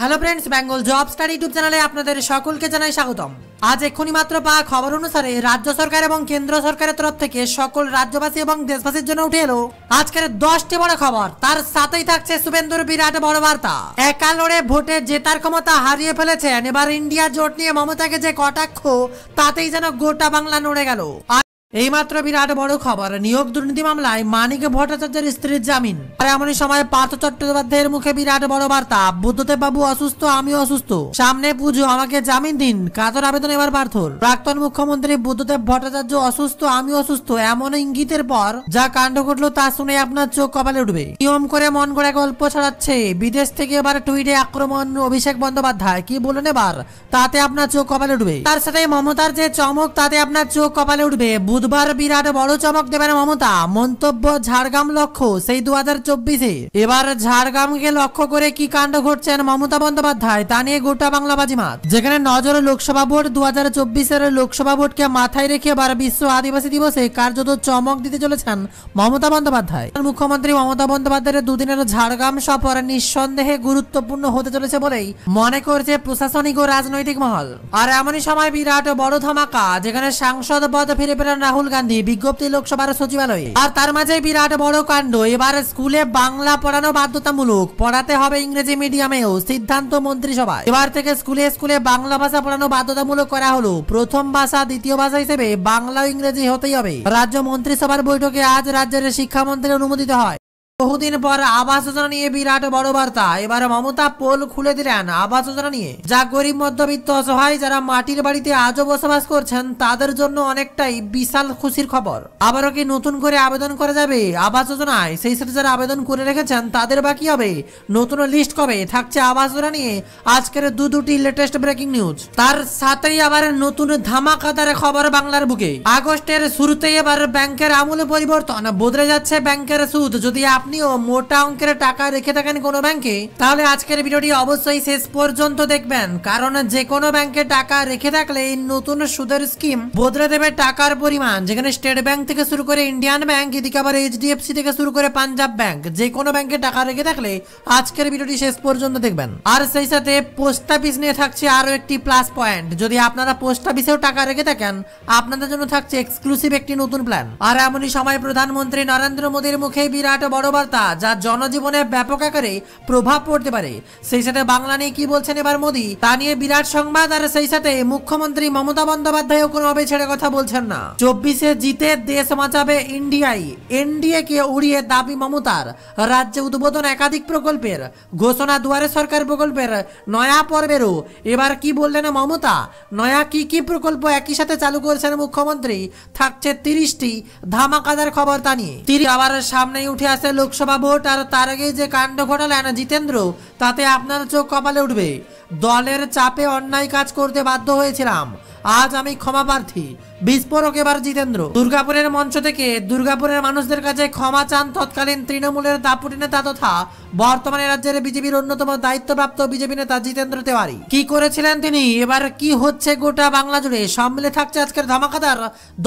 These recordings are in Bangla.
hello friends Bengal job star YouTube চ্যানেলে আপনাদের সকলকে জানাই স্বাগতম আজ এক্ষুনি মাত্র পাওয়া খবর অনুসারে রাজ্য সরকার এবং কেন্দ্র সরকারের তরফ থেকে সকল রাজ্যবাসী এবং দেশবাসীর জন্য উঠে এলো আজকের দশটি বড় খবর তার সাথেই থাকছে শুভেন্দুর বিরাট বড় বার্তা একা লড়ে ভোটে জেতার ক্ষমতা হারিয়ে ফেলেছেন এবার ইন্ডিয়া জোট নিয়ে মমতাকে যে কটাক্ষ তাতেই যেন গোটা বাংলা নড়ে গেল এই মাত্র বিরাট বড় খবর নিয়োগ দুর্নীতি মামলায় মানিক ভট্টাচার্যের স্ত্রীর জামিন আর এমনই সময় পার্থ চট্টোপাধ্যায়ের মুখে বিরাট বড় বার্তা বুদ্ধদেব বাবু অসুস্থ আমি অসুস্থ সামনে পুজো আমাকে জামিন দিন কাতর আবেদন এবার পার্থর প্রাক্তন মুখ্যমন্ত্রী বুদ্ধদেব ভট্টাচার্য অসুস্থ আমি অসুস্থ এমন ইঙ্গিতের পর যা কাণ্ড ঘটলো তা শুনে আপনার চোখ কপালে উঠবে নিয়ম করে মন করে গল্প ছড়াচ্ছে বিদেশ থেকে এবার টুইটে আক্রমণ অভিষেক বন্দ্যোপাধ্যায় কি বলুন এবার তাতে আপনার চোখ কপালে উঠবে তার সাথে মমতার যে চমক তাতে আপনার চোখ কপালে উঠবে বুধবার বিরাট বড় চমক দেবেন মমতা মন্তব্য ঝাড়গ্রাম লক্ষ্য সেই দু হাজার চব্বিশে এবার ঝাড়গ্রামকে লক্ষ্য করে কি কাণ্ড ঘটছেন মমতা বন্দ্যোপাধ্যায় তা নিয়ে গোটা বাংলা বাজিমাত যেখানে নজর লোকসভা ভোট দু হাজার চব্বিশের লোকসভা ভোটকে মাথায় রেখে এবার বিশ্ব আদিবাসী দিবসে কার্যত চমক দিতে চলেছেন মমতা বন্দ্যোপাধ্যায় মুখ্যমন্ত্রী মমতা বন্দ্যোপাধ্যায়ের দুদিনের ঝাড়গ্রাম সফর নিঃসন্দেহে গুরুত্বপূর্ণ হতে চলেছে বলেই মনে করছে প্রশাসনিক ও রাজনৈতিক মহল আর এমনই সময় বিরাট বড় ধমাকা যেখানে সাংসদ পদ ফিরে পেলেন রাহুল গান্ধী বিজ্ঞপ্তি লোকসভার সচিবালয়ে আর তার মাঝে বিরাট বড় কাণ্ড এবার স্কুলে বাংলা পড়ানো বাধ্যতামূলক পড়াতে হবে ইংরেজি মিডিয়ামেও সিদ্ধান্ত মন্ত্রিসভায় এবার থেকে স্কুলে স্কুলে বাংলা ভাষা পড়ানো বাধ্যতামূলক করা হলো প্রথম ভাষা দ্বিতীয় ভাষা হিসেবে বাংলা ইংরেজি হতেই হবে রাজ্য মন্ত্রিসভার বৈঠকে আজ রাজ্যের শিক্ষামন্ত্রী অনুমোদিত হয় বহুদিন পর আবাস যোজনা নিয়ে বিরাট বড় বার্তা এবার মমতা পোল খুলে দিলেন আবাস যোজনা নিয়ে যা গরিব মধ্যবিত্ত অসহায় যারা মাটির বাড়িতে আজও বসবাস করছেন তাদের জন্য অনেকটাই বিশাল খুশির খবর আবারও কি নতুন করে আবেদন করা যাবে আবাস যোজনায় সেই সাথে যারা আবেদন করে রেখেছেন তাদের বাকি হবে নতুন লিস্ট কবে থাকছে আবাস যোজনা নিয়ে আজকের দু দুটি লেটেস্ট ব্রেকিং নিউজ তার সাথেই আবার নতুন ধামাকাদার খবর বাংলার বুকে আগস্টের শুরুতেই এবার ব্যাংকের আমূল পরিবর্তন বদলে যাচ্ছে ব্যাংকের সুদ যদি আপনি আপনিও মোটা অঙ্কের টাকা রেখে থাকেন কোনো ব্যাংকে তাহলে আজকের ভিডিওটি অবশ্যই শেষ পর্যন্ত দেখবেন কারণ যে কোনো ব্যাংকে টাকা রেখে থাকলে এই নতুন সুদের স্কিম বদলে দেবে টাকার পরিমাণ যেখানে স্টেট ব্যাংক থেকে শুরু করে ইন্ডিয়ান ব্যাংক এদিকে আবার এইচডিএফসি থেকে শুরু করে পাঞ্জাব ব্যাংক যে কোনো ব্যাংকে টাকা রেখে থাকলে আজকের ভিডিওটি শেষ পর্যন্ত দেখবেন আর সেই সাথে পোস্ট অফিস নিয়ে থাকছে আরো একটি প্লাস পয়েন্ট যদি আপনারা পোস্ট অফিসেও টাকা রেখে থাকেন আপনাদের জন্য থাকছে এক্সক্লুসিভ একটি নতুন প্ল্যান আর এমনই সময় প্রধানমন্ত্রী নরেন্দ্র মোদীর মুখে বিরাট বড় কথাবার্তা যা জনজীবনে ব্যাপক আকারে প্রভাব পড়তে পারে সেই সাথে বাংলা নিয়ে কি বলছেন এবার মোদী তা নিয়ে বিরাট সংবাদ আর সেই সাথে মুখ্যমন্ত্রী মমতা বন্দ্যোপাধ্যায়ও কোনোভাবে ছেড়ে কথা বলছেন না চব্বিশে জিতে দেশ বাঁচাবে ইন্ডিয়াই এনডিএ কে উড়িয়ে দাবি মমতার রাজ্যে উদ্বোধন একাধিক প্রকল্পের ঘোষণা দুয়ারে সরকার প্রকল্পের নয়া পর্বেরও এবার কি বললেন মমতা নয়া কি কি প্রকল্প একই সাথে চালু করেছেন মুখ্যমন্ত্রী থাকছে তিরিশটি ধামাকাদার খবর তা নিয়ে আবার সামনেই উঠে আসে লোক লোকসভা ভোট আর তার আগেই যে কাণ্ড ঘটালেন জিতেন্দ্র তাতে আপনার চোখ কপালে উঠবে দলের চাপে অন্যায় কাজ করতে বাধ্য হয়েছিলাম আজ আমি ক্ষমা প্রার্থী বিস্ফোরক এবার জিতেন্দ্র দুর্গাপুরের মঞ্চ থেকে দুর্গাপুরের মানুষদের কাছে ক্ষমা চান তৎকালীন তৃণমূলের দাপুটি নেতা তথা বর্তমানে রাজ্যের বিজেপির অন্যতম দায়িত্বপ্রাপ্ত বিজেপি নেতা জিতেন্দ্র তেওয়ারি কি করেছিলেন তিনি এবার কি হচ্ছে গোটা বাংলা জুড়ে সম্মিলে থাকছে আজকের ধামাকাদার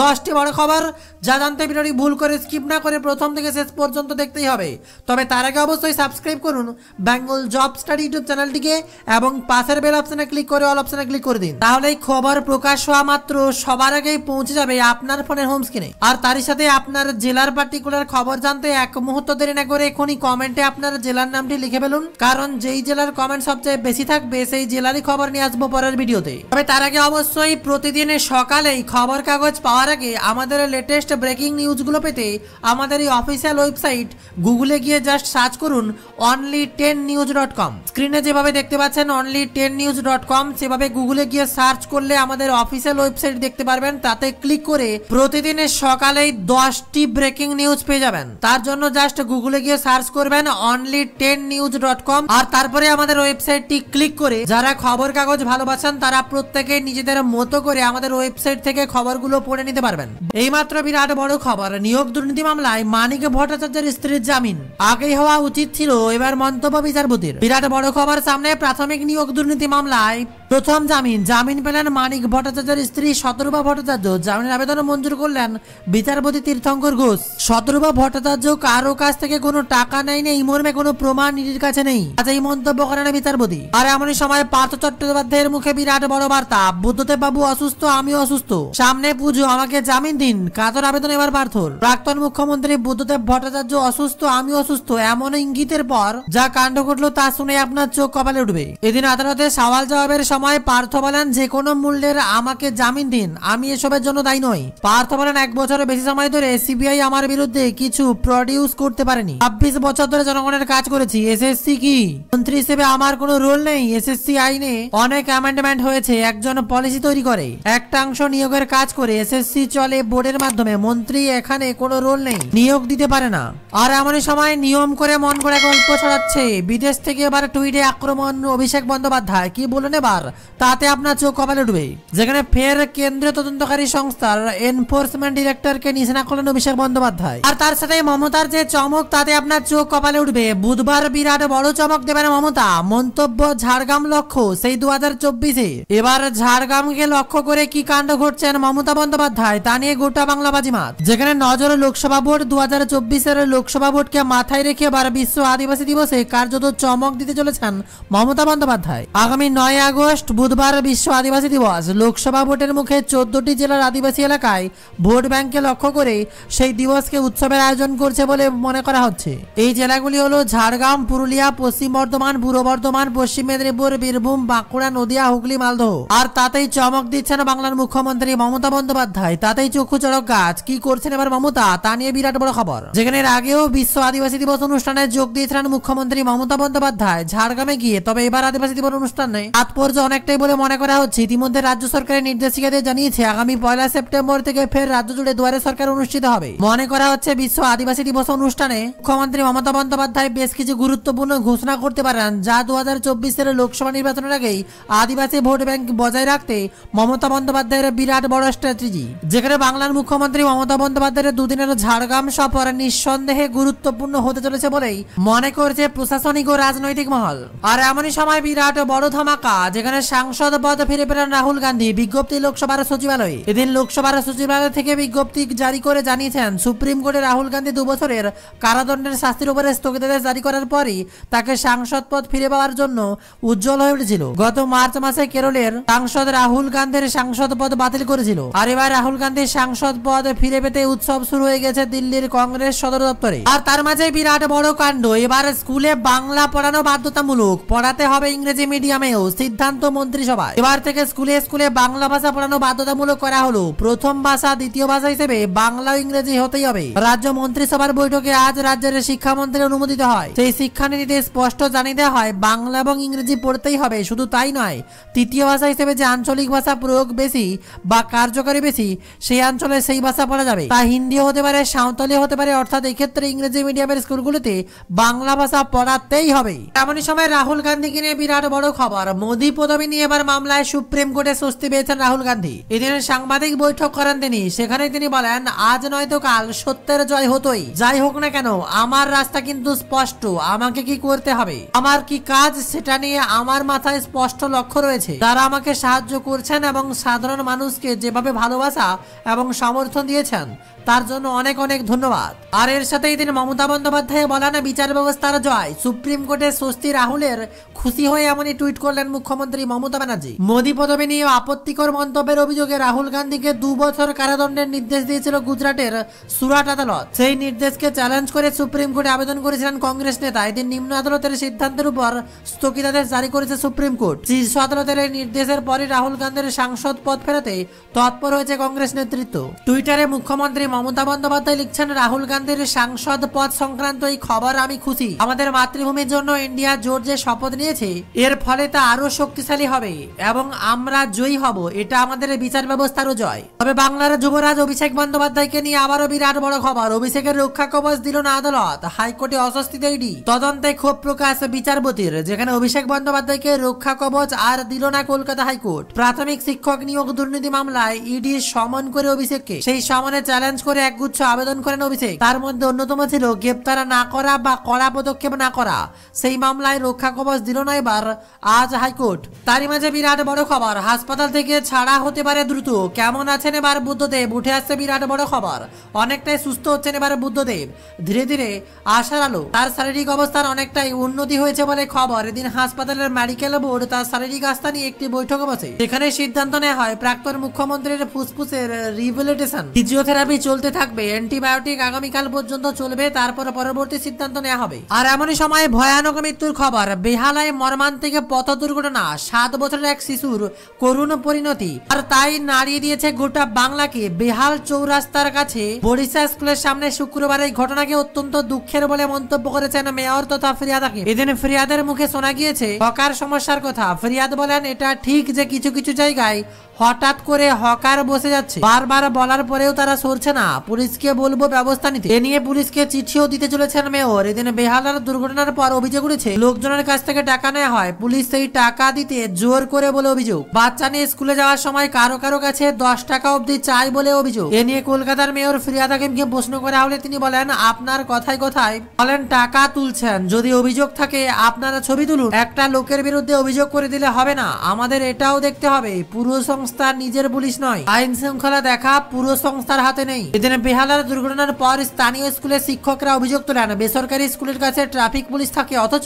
দশটি বড় খবর যা জানতে বিরোধী ভুল করে স্কিপ না করে প্রথম থেকে শেষ পর্যন্ত দেখতেই হবে তবে তার আগে অবশ্যই সাবস্ক্রাইব করুন বেঙ্গল জব স্টাডি ইউটিউব চ্যানেলটিকে এবং পাশের বেল অপশনে ক্লিক করে অল অপশনে ক্লিক করে দিন তাহলে খবর প্রকাশ হওয়া মাত্র সবার আগেই পৌঁছে যাবে আপনার ফোনের হোম স্ক্রিনে আর তারই সাথে আপনার জেলার পার্টিকুলার খবর জানতে এক মুহূর্ত দেরি না করে এখনই কমেন্টে আপনার জেলার নামটি লিখে ফেলুন কারণ যেই জেলার কমেন্ট সবচেয়ে বেশি থাকবে সেই জেলারই খবর নিয়ে আসবো পরের ভিডিওতে তবে তার আগে অবশ্যই প্রতিদিনের সকালেই খবর কাগজ পাওয়ার আগে আমাদের লেটেস্ট ব্রেকিং নিউজগুলো পেতে আমাদের এই অফিসিয়াল ওয়েবসাইট গুগলে গিয়ে জাস্ট সার্চ করুন only ten news dot com স্ক্রিনে যেভাবে দেখতে পাচ্ছেন only ten news dot com সেভাবে গুগলে গিয়ে সার্চ করলে আমাদের অফিসিয়াল ওয়েবসাইট দেখতে পারবেন তার তাতে ক্লিক করে প্রতিদিনের সকালেই দশটি ব্রেকিং নিউজ পেয়ে যাবেন তার জন্য জাস্ট গুগলে গিয়ে সার্চ করবেন only ten news dot com আর তারপরে আমাদের ওয়েবসাইটটি ক্লিক করে যারা খবর কাগজ ভালোবাসেন তারা প্রত্যেকে নিজেদের মতো করে আমাদের ওয়েবসাইট থেকে খবরগুলো পড়ে নিতে পারবেন এইমাত্র বিরাট বড় খবর নিয়োগ দুর্নীতি মামলায় মানিক ভট্টাচার্যের স্ত্রীর জামিন আগেই হওয়া উচিত ছিল এবার মন্তব্য বিচারপতির বিরাট বড় খবর সামনে প্রাথমিক নিয়োগ দুর্নীতি মামলায় প্রথম জামিন জামিন পেলেন মানিক ভট্টাচার্যের স্ত্রী শতরূপা ভট্টাচার্য জামিনের আবেদন মঞ্জুর করলেন বিচারপতি তীর্থঙ্কর ঘোষ শতরূপা ভট্টাচার্য কারো কাছ থেকে কোনো টাকা নেয়নি এই মর্মে কোনো প্রমাণ নিজের কাছে নেই আজ এই মন্তব্য করেন বিচারপতি আর এমনই সময় পার্থ চট্টোপাধ্যায়ের মুখে বিরাট বড় বার্তা বুদ্ধদেব বাবু অসুস্থ আমিও অসুস্থ সামনে পুজো আমাকে জামিন দিন কাতর আবেদন এবার পার্থর প্রাক্তন মুখ্যমন্ত্রী বুদ্ধদেব ভট্টাচার্য অসুস্থ আমি অসুস্থ এমন ইঙ্গিতের পর যা কাণ্ড ঘটলো তা শুনে আপনার চোখ কপালে উঠবে এদিন আদালতে সওয়াল জবাবের সময় সময় পার্থ বলেন যে কোনো মূল্যের আমাকে জামিন দিন আমি এসবের জন্য দায়ী নই পার্থ বলেন এক বছরের বেশি সময় ধরে সিবিআই আমার বিরুদ্ধে কিছু প্রডিউস করতে পারেনি ছাব্বিশ বছর ধরে জনগণের কাজ করেছি এসএসসি কি মন্ত্রী হিসেবে আমার কোনো রোল নেই এসএসসি আইনে অনেক অ্যামেন্ডমেন্ট হয়েছে একজন পলিসি তৈরি করে একটা অংশ নিয়োগের কাজ করে এসএসসি চলে বোর্ডের মাধ্যমে মন্ত্রী এখানে কোনো রোল নেই নিয়োগ দিতে পারে না আর এমন সময় নিয়ম করে মন করে গল্প ছড়াচ্ছে বিদেশ থেকে এবার টুইটে আক্রমণ অভিষেক বন্দ্যোপাধ্যায় কি বলুন এবার হাজার তাতে আপনার চোখ কপালে উঠবে যেখানে ফের কেন্দ্রীয় তদন্তকারী সংস্থার এনফোর্সমেন্ট ডিরেক্টর কে নিশানা করলেন অভিষেক বন্দ্যোপাধ্যায় আর তার সাথে মমতার যে চমক তাতে আপনার চোখ কপালে উঠবে বুধবার বিরাট বড় চমক দেবেন মমতা মন্তব্য ঝাড়গ্রাম লক্ষ্য সেই দু হাজার চব্বিশে এবার ঝাড়গ্রামকে লক্ষ্য করে কি কাণ্ড ঘটছেন মমতা বন্দ্যোপাধ্যায় তা নিয়ে গোটা বাংলা বাজিমাত যেখানে নজর লোকসভা ভোট দু হাজার চব্বিশের লোকসভা ভোটকে মাথায় রেখে এবার বিশ্ব আদিবাসী দিবসে কার্যত চমক দিতে চলেছেন মমতা বন্দ্যোপাধ্যায় আগামী নয় আগস্ট আগস্ট বুধবার বিশ্ব আদিবাসী দিবস লোকসভা ভোটের মুখে চোদ্দটি জেলার আদিবাসী এলাকায় ভোট ব্যাংকে লক্ষ্য করে সেই দিবসকে উৎসবের আয়োজন করছে বলে মনে করা হচ্ছে এই জেলাগুলি হল ঝাড়গ্রাম পুরুলিয়া পশ্চিম বর্ধমান পূর্ব বর্ধমান পশ্চিম মেদিনীপুর বীরভূম বাঁকুড়া নদিয়া হুগলি মালদহ আর তাতেই চমক দিচ্ছেন বাংলার মুখ্যমন্ত্রী মমতা বন্দ্যোপাধ্যায় তাতেই চক্ষু চড়ক গাছ কি করছেন এবার মমতা তা নিয়ে বিরাট বড় খবর যেখানে আগেও বিশ্ব আদিবাসী দিবস অনুষ্ঠানে যোগ দিয়েছিলেন মুখ্যমন্ত্রী মমতা বন্দ্যোপাধ্যায় ঝাড়গ্রামে গিয়ে তবে এবার আদিবাসী দিবস অনুষ্ঠানে তাৎপর্য অনেকটাই বলে মনে করা হচ্ছে ইতিমধ্যে রাজ্য সরকারের নির্দেশিকাদের জানিয়েছে আগামী পয়লা সেপ্টেম্বর থেকে ফের রাজ্য জুড়ে দুয়ারে সরকার অনুষ্ঠিত হবে মনে করা হচ্ছে বিশ্ব আদিবাসী দিবস অনুষ্ঠানে মুখ্যমন্ত্রী মমতা বন্দ্যোপাধ্যায় বেশ কিছু গুরুত্বপূর্ণ ঘোষণা করতে পারেন যা দু হাজার চব্বিশ সালের লোকসভা নির্বাচনের আগেই আদিবাসী ভোট ব্যাংক বজায় রাখতে মমতা বন্দ্যোপাধ্যায়ের বিরাট বড় স্ট্র্যাটেজি যেখানে বাংলার মুখ্যমন্ত্রী মমতা বন্দ্যোপাধ্যায়ের দুদিনের ঝাড়গ্রাম সফর নিঃসন্দেহে গুরুত্বপূর্ণ হতে চলেছে বলেই মনে করছে প্রশাসনিক ও রাজনৈতিক মহল আর এমনই সময় বিরাট বড় ধমাকা যেখানে সেখানে সাংসদ পদ ফিরে পেলেন রাহুল গান্ধী বিজ্ঞপ্তি লোকসভার সচিবালয়ে এদিন লোকসভার সচিবালয় থেকে বিজ্ঞপ্তি জারি করে জানিয়েছেন সুপ্রিম কোর্টে রাহুল গান্ধী দুবছরের কারাদণ্ডের শাস্তির উপরে স্থগিতাদেশ জারি করার পরই তাকে সাংসদ পদ ফিরে পাওয়ার জন্য উজ্জ্বল হয়ে উঠেছিল গত মার্চ মাসে কেরলের সাংসদ রাহুল গান্ধীর সাংসদ পদ বাতিল করেছিল আর এবার রাহুল গান্ধীর সাংসদ পদ ফিরে পেতে উৎসব শুরু হয়ে গেছে দিল্লির কংগ্রেস সদর দপ্তরে আর তার মাঝে বিরাট বড় কাণ্ড এবার স্কুলে বাংলা পড়ানো বাধ্যতামূলক পড়াতে হবে ইংরেজি মিডিয়ামেও সিদ্ধান্ত সিদ্ধান্ত মন্ত্রিসভায় এবার থেকে স্কুলে স্কুলে বাংলা ভাষা পড়ানো বাধ্যতামূলক করা হলো প্রথম ভাষা দ্বিতীয় ভাষা হিসেবে বাংলা ইংরেজি হতেই হবে রাজ্য মন্ত্রিসভার বৈঠকে আজ রাজ্যের শিক্ষামন্ত্রী অনুমোদিত হয় সেই শিক্ষানীতিতে স্পষ্ট জানিয়ে দেওয়া হয় বাংলা এবং ইংরেজি পড়তেই হবে শুধু তাই নয় তৃতীয় ভাষা হিসেবে যে আঞ্চলিক ভাষা প্রয়োগ বেশি বা কার্যকরী বেশি সেই অঞ্চলে সেই ভাষা পড়া যাবে তা হিন্দি হতে পারে সাঁওতালি হতে পারে অর্থাৎ এক্ষেত্রে ইংরেজি মিডিয়ামের স্কুলগুলিতে বাংলা ভাষা পড়াতেই হবে এমনই সময় রাহুল গান্ধীকে নিয়ে বিরাট বড় খবর মোদী প্রধান পদবি নিয়ে এবার মামলায় সুপ্রিম কোর্টে স্বস্তি পেয়েছেন রাহুল গান্ধী এদিনের সাংবাদিক বৈঠক করেন তিনি সেখানে তিনি বলেন আজ নয়তো কাল সত্যের জয় হতোই যাই হোক না কেন আমার রাস্তা কিন্তু স্পষ্ট আমাকে কি করতে হবে আমার কি কাজ সেটা নিয়ে আমার মাথায় স্পষ্ট লক্ষ্য রয়েছে তারা আমাকে সাহায্য করছেন এবং সাধারণ মানুষকে যেভাবে ভালোবাসা এবং সমর্থন দিয়েছেন তার জন্য অনেক অনেক ধন্যবাদ আর এর সাথে তিনি মমতা বন্দ্যোপাধ্যায় বলেন বিচার ব্যবস্থার জয় সুপ্রিম কোর্টে স্বস্তি রাহুলের খুশি হয়ে এমনই টুইট করলেন মুখ্যমন্ত্রী প্রধানমন্ত্রী মমতা ব্যানার্জি মোদি পদবি নিয়ে আপত্তিকর মন্তব্যের অভিযোগে রাহুল গান্ধীকে দু বছর কারাদণ্ডের নির্দেশ দিয়েছিল গুজরাটের সুরাট আদালত সেই নির্দেশকে চ্যালেঞ্জ করে সুপ্রিম কোর্টে আবেদন করেছিলেন কংগ্রেস নেতা এদিন নিম্ন আদালতের সিদ্ধান্তের উপর স্থগিতাদেশ জারি করেছে সুপ্রিম কোর্ট শীর্ষ আদালতের এই নির্দেশের পরই রাহুল গান্ধীর সাংসদ পদ ফেরাতে তৎপর হয়েছে কংগ্রেস নেতৃত্ব টুইটারে মুখ্যমন্ত্রী মমতা বন্দ্যোপাধ্যায় লিখছেন রাহুল গান্ধীর সাংসদ পদ সংক্রান্ত এই খবর আমি খুশি আমাদের মাতৃভূমির জন্য ইন্ডিয়া জোর যে শপথ নিয়েছে এর ফলে তা আরো শক্তিশালী শক্তিশালী হবে এবং আমরা জয়ী হব এটা আমাদের বিচার ব্যবস্থারও জয় তবে বাংলার যুবরাজ অভিষেক বন্দ্যোপাধ্যায়কে নিয়ে আবারও বিরাট বড় খবর অভিষেকের রক্ষা কবচ দিল না আদালত হাইকোর্টে অস্বস্তি তৈরি তদন্তে ক্ষোভ প্রকাশ বিচারপতির যেখানে অভিষেক বন্দ্যোপাধ্যায়কে রক্ষা কবচ আর দিল না কলকাতা হাইকোর্ট প্রাথমিক শিক্ষক নিয়োগ দুর্নীতি মামলায় ইডি সমন করে অভিষেককে সেই সমনে চ্যালেঞ্জ করে একগুচ্ছ আবেদন করেন অভিষেক তার মধ্যে অন্যতম ছিল গ্রেপ্তার না করা বা কড়া পদক্ষেপ না করা সেই মামলায় রক্ষা কবচ দিল না এবার আজ হাইকোর্ট তারই মাঝে বিরাট বড় খবর হাসপাতাল থেকে ছাড়া হতে পারে দ্রুত কেমন আছেন এবার বুদ্ধদেব উঠে আসছে বিরাট বড় খবর অনেকটাই সুস্থ হচ্ছেন এবার বুদ্ধদেব ধীরে ধীরে আশার আলো তার শারীরিক অবস্থার অনেকটাই উন্নতি হয়েছে বলে খবর এদিন হাসপাতালের মেডিকেল বোর্ড তার শারীরিক আস্থা নিয়ে একটি বৈঠক বসে সেখানে সিদ্ধান্ত নেওয়া হয় প্রাক্তন মুখ্যমন্ত্রীর ফুসফুসের রিভেলিটেশন ফিজিওথেরাপি চলতে থাকবে অ্যান্টিবায়োটিক আগামীকাল পর্যন্ত চলবে তারপর পরবর্তী সিদ্ধান্ত নেওয়া হবে আর এমনই সময় ভয়ানক মৃত্যুর খবর বেহালায় মর্মান্তিক পথ দুর্ঘটনা সাত বছরের এক শিশুর করুণ পরিণতি আর তাই নাড়িয়ে দিয়েছে গোটা বাংলাকে বেহাল চৌরাস্তার কাছে বরিশা স্কুলের সামনে শুক্রবার এই ঘটনাকে অত্যন্ত দুঃখের বলে মন্তব্য করেছেন মেয়র তথা ফিরিয়াদাকে এদিন ফরিয়াদের মুখে শোনা গিয়েছে হকার সমস্যার কথা ফরিয়াদ বলেন এটা ঠিক যে কিছু কিছু জায়গায় হঠাৎ করে হকার বসে যাচ্ছে বারবার বলার পরেও তারা সরছে না পুলিশকে বলবো ব্যবস্থা নিতে এ নিয়ে পুলিশকে চিঠিও দিতে চলেছেন মেয়র এদিন বেহালার দুর্ঘটনার পর অভিযোগ উঠেছে লোকজনের কাছ থেকে টাকা নেওয়া হয় পুলিশ সেই টাকা দিতে বাড়িতে জোর করে বলে অভিযোগ বাচ্চা নিয়ে স্কুলে যাওয়ার সময় কারো কারো কাছে দশ টাকা অব্দি চাই বলে অভিযোগ এ নিয়ে কলকাতার মেয়র ফিরিয়াদ হাকিমকে প্রশ্ন করে হলে তিনি বলেন আপনার কথায় কথায় বলেন টাকা তুলছেন যদি অভিযোগ থাকে আপনারা ছবি তুলুন একটা লোকের বিরুদ্ধে অভিযোগ করে দিলে হবে না আমাদের এটাও দেখতে হবে পুরো সংস্থা নিজের পুলিশ নয় আইন শৃঙ্খলা দেখা পুরো সংস্থার হাতে নেই এদিন বেহালার দুর্ঘটনার পর স্থানীয় স্কুলের শিক্ষকরা অভিযোগ তোলেন বেসরকারি স্কুলের কাছে ট্রাফিক পুলিশ থাকে অথচ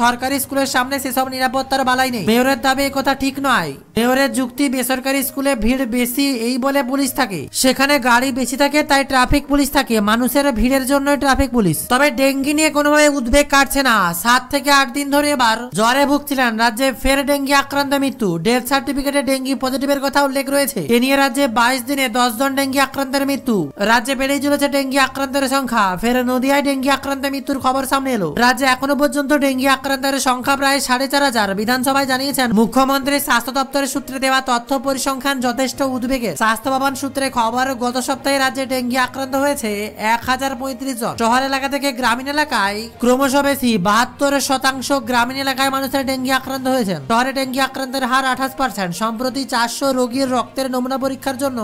সরকারি স্কুলের সামনে সেসব নিরাপত্তার বালাই নেই মেয়রের দাবি কথা ঠিক নয় মেয়রের যুক্তি বেসরকারি স্কুলে ভিড় বেশি এই বলে পুলিশ থাকে সেখানে গাড়ি বেশি থাকে তাই ট্রাফিক পুলিশ থাকে মানুষের ভিড়ের জন্য ট্রাফিক পুলিশ তবে ডেঙ্গি নিয়ে কোনোভাবে উদ্বেগ কাটছে না সাত থেকে আট দিন ধরে এবার জ্বরে ভুগছিলেন রাজ্যে ফের ডেঙ্গি আক্রান্ত মৃত্যু ডেথ সার্টিফিকেটে ডেঙ্গি পজিটিভের কথা উল্লেখ রয়েছে এ নিয়ে রাজ্যে বাইশ দিনে দশ জন ডেঙ্গি আক্রান্তের মৃত্যু রাজ্যে বেড়েই চলেছে ডেঙ্গি আক্রান্তের সংখ্যা ফের নদিয়ায় ডেঙ্গি আক্রান্ত মৃত্যুর খবর সামনে এলো রাজ্যে এখনো পর্যন্ত ডেঙ্গি আক্রান্তের সংখ্যা প্রায় সাড়ে চার হাজার বিধানসভায় জানিয়েছে জানিয়েছেন মুখ্যমন্ত্রীর স্বাস্থ্য দপ্তরের সূত্রে দেওয়া তথ্য পরিসংখ্যান যথেষ্ট উদ্বেগে স্বাস্থ্য ভবন সূত্রে খবর গত সপ্তাহে রাজ্যে ডেঙ্গি আক্রান্ত হয়েছে এক হাজার পঁয়ত্রিশ জন শহর এলাকা থেকে গ্রামীণ এলাকায় ক্রমশ বেশি বাহাত্তর শতাংশ গ্রামীণ এলাকায় মানুষের ডেঙ্গি আক্রান্ত হয়েছেন শহরে ডেঙ্গি আক্রান্তের হার আঠাশ পার্সেন্ট সম্প্রতি চারশো রোগীর রক্তের নমুনা পরীক্ষার জন্য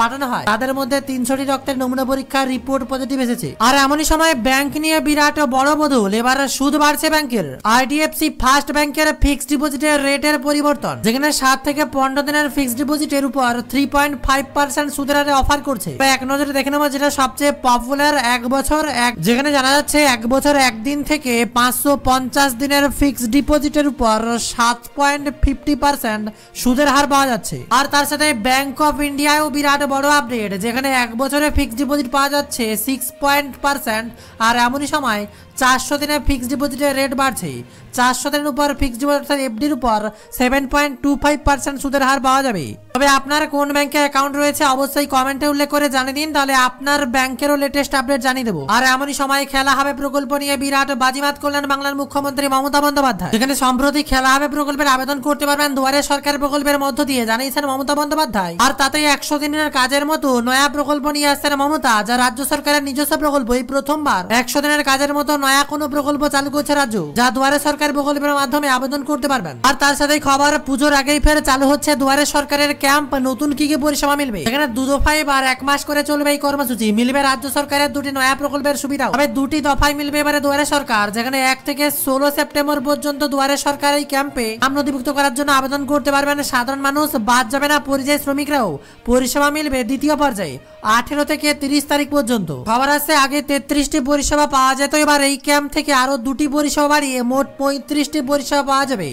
পাঠানো হয় তাদের মধ্যে তিনশোটি রক্তের নমুনা পরীক্ষার রিপোর্ট পজিটিভ এসেছে আর এমনই সময় ব্যাংক নিয়ে বিরাট বড় বদল এবার সুদ বাড়ছে ব্যাংকের আইডিএফসি ফার্স্ট ব্যাংকের ফিক্সড ডিপোজিটের রেটের পরিবর্তন যেখানে সাত থেকে পনেরো দিনের ফিক্সড ডিপোজিটের উপর থ্রি পয়েন্ট ফাইভ পার্সেন্ট সুদের হারে অফার করছে এক নজরে দেখে নেবো যেটা সবচেয়ে পপুলার এক বছর এক যেখানে জানা যাচ্ছে এক বছর একদিন থেকে পাঁচশো পঞ্চাশ দিনের ফিক্সড ডিপোজিটের উপর সাত পয়েন্ট ফিফটি পার্সেন্ট সুদের হার পাওয়া যাচ্ছে আর তার সাথে ব্যাংক অফ ইন্ডিয়ায় বিরাট একটা বড় আপডেট যেখানে এক বছরে ফিক্সড ডিপোজিট পাওয়া যাচ্ছে সিক্স পয়েন্ট পার্সেন্ট আর এমনই সময় চারশো দিনের ফিক্সড ডিপোজিটের রেট বাড়ছে চারশো দিনের উপর ফিক্সড ডিপোজিট এফডির উপর seven point two five percent সুদের হার পাওয়া যাবে তবে আপনার কোন ব্যাংকে অ্যাকাউন্ট রয়েছে অবশ্যই কমেন্টে উল্লেখ করে জানিয়ে দিন তাহলে আপনার ব্যাংকেরও লেটেস্ট আপডেট জানিয়ে দেবো আর এমনই সময় খেলা হবে প্রকল্প নিয়ে বিরাট বাজিমাত করলেন বাংলার মুখ্যমন্ত্রী মমতা বন্দ্যোপাধ্যায় যেখানে সম্প্রতি খেলা হবে প্রকল্পের আবেদন করতে পারবেন দুয়ারে সরকার প্রকল্পের মধ্য দিয়ে জানিয়েছেন মমতা বন্দ্যোপাধ্যায় আর তাতে একশো দিনের কাজের মতো নয়া প্রকল্প নিয়ে আসছেন মমতা যা রাজ্য সরকারের নিজস্ব প্রকল্প এই প্রথমবার একশো দিনের কাজের মতো নয়া কোনো প্রকল্প চালু করছে রাজ্য যা দুয়ারে সরকার প্রকল্পের মাধ্যমে আবেদন করতে পারবেন আর তার সাথে খবর পুজোর আগেই ফের চালু হচ্ছে দুয়ারে সরকারের ক্যাম্প নতুন কি কি পরিষেবা মিলবে এখানে দু দফায় এবার এক মাস করে চলবে এই কর্মসূচি মিলবে রাজ্য সরকারের দুটি নয়া প্রকল্পের সুবিধা তবে দুটি দফায় মিলবে এবারে দুয়ারে সরকার যেখানে এক থেকে ষোলো সেপ্টেম্বর পর্যন্ত দুয়ারে সরকার এই ক্যাম্পে নাম নথিভুক্ত করার জন্য আবেদন করতে পারবেন সাধারণ মানুষ বাদ যাবে না পরিযায়ী শ্রমিকরাও পরিষেবা মিলবে দ্বিতীয় পর্যায়ে আঠেরো থেকে তিরিশ তারিখ পর্যন্ত খবর আছে আগে তেত্রিশটি পরিষেবা পাওয়া যেত এবার এই ক্যাম্প থেকে আরো দুটি পরিষেবা বাড়িয়ে মোট পঁয়ত্রিশটি পরিষেবা পাওয়া যাবে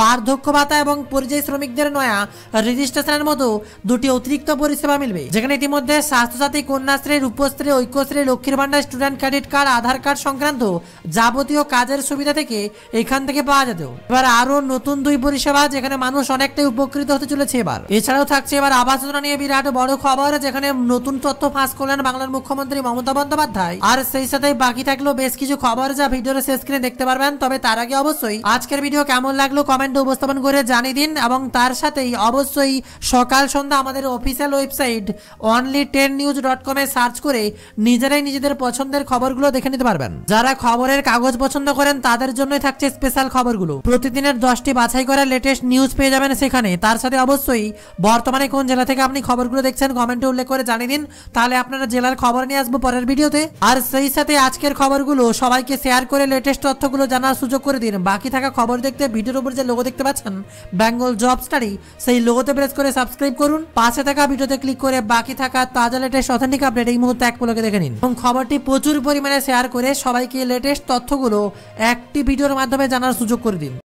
বার্ধক্য ভাতা এবং পরিযায়ী শ্রমিকদের নয়া রেজিস্ট্রেশন যোজনার মতো দুটি অতিরিক্ত পরিষেবা মিলবে যেখানে ইতিমধ্যে স্বাস্থ্যসাথী কন্যাশ্রী রূপশ্রী ঐক্যশ্রী লক্ষ্মীর ভান্ডার student credit card Aadhaar card সংক্রান্ত যাবতীয় কাজের সুবিধা থেকে এখান থেকে পাওয়া যেত এবার আরও নতুন দুই পরিষেবা যেখানে মানুষ অনেকটাই উপকৃত হতে চলেছে এবার এছাড়াও থাকছে এবার আবাস যোজনা নিয়ে বিরাট বড় খবর যেখানে নতুন তথ্য ফাঁস করলেন বাংলার মুখ্যমন্ত্রী মমতা বন্দ্যোপাধ্যায় আর সেই সাথে বাকি থাকলো বেশ কিছু খবর যা ভিডিওর শেষ স্ক্রিনে দেখতে পারবেন তবে তার আগে অবশ্যই আজকের ভিডিও কেমন লাগলো কমেন্টে উপস্থাপন করে জানিয়ে দিন এবং তার সাথেই অবশ্যই সকাল সন্ধ্যা আমাদের official website only ten news dot কমে সার্চ করে নিজেরাই নিজেদের পছন্দের খবরগুলো দেখে নিতে পারবেন যারা খবরের কাগজ পছন্দ করেন তাদের জন্যই থাকছে স্পেশাল খবরগুলো প্রতিদিনের দশটি বাছাই করা লেটেস্ট নিউজ পেয়ে যাবেন সেখানে তার সাথে অবশ্যই বর্তমানে কোন জেলা থেকে আপনি খবরগুলো দেখছেন কমেন্টে উল্লেখ করে জানিয়ে দিন তাহলে আপনারা জেলার খবর নিয়ে আসবো পরের ভিডিওতে আর সেই সাথে আজকের খবরগুলো সবাইকে শেয়ার করে লেটেস্ট তথ্যগুলো জানার সুযোগ করে দিন বাকি থাকা খবর দেখতে ভিডিওর উপর যে লোগো দেখতে পাচ্ছেন বেঙ্গল জব স্টাডি সেই লোগোতে প্রেস করে সাবস্ক্রাইব করুন পাশে থাকা ভিডিওতে ক্লিক করে বাকি থাকা তাজা লেটেস্ট অথেন্টিক আপডেট এই মুহূর্তে এক পলকে দেখে নিন এবং খবরটি প্রচুর পরিমাণে শেয়ার করে সবাইকে লেটেস্ট তথ্যগুলো একটি ভিডিওর মাধ্যমে জানার সুযোগ করে দিন